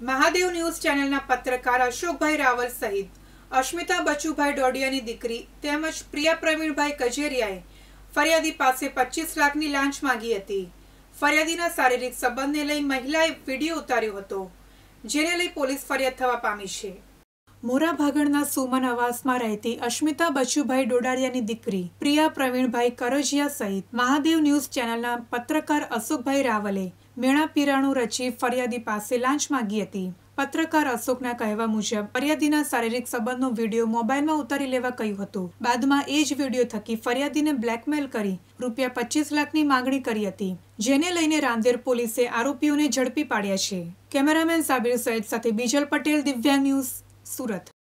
Mahadev news ચેનલના પત્રકાર અશોકભાઈ રાવલ સહિત અશ્મિતા બચુભાઈ ડોડિયાની દીકરી તેમજ પ્રિયા પ્રવીણભાઈ કજેરિયાએ ફરિયાદી પાસે પચીસ લાખની લાંચ માંગી હતી ફરિયાદીના શારીરિક સંબંધને લઈ મહિલાએ વિડીયો ઉતાર્યો હતો જેને લઈ પોલીસ ફરિયાદ થવા પામી છે મોરા સુમન આવાસમાં રહેતી અશ્મિતા બચુભાઈ ડોડારિયાની દીકરી પ્રિયા પ્રવીણભાઈ કરજિયા સહિત મહાદેવ ન્યૂઝ ચેનલના પત્રકાર અશોકભાઈ રાવલે મેણા પીરાણું રચી ફરિયાદી પાસે લાંચ માંગી હતી પત્રકાર અશોકના કહેવા મુજબ ફરિયાદીના શારીરિક સંબંધનો વિડીયો મોબાઈલમાં ઉતારી લેવા કહ્યું હતું બાદમાં એ જ વિડીયો થકી ફરિયાદીને બ્લેકમેલ કરી રૂપિયા પચીસ લાખની માંગણી કરી હતી જેને લઈને રાંદેર પોલીસે આરોપીઓને ઝડપી પાડ્યા છે કેમેરામેન સાબિર સૈયદ સાથે બીજલ પટેલ દિવ્યાંગ ન્યૂઝ સુરત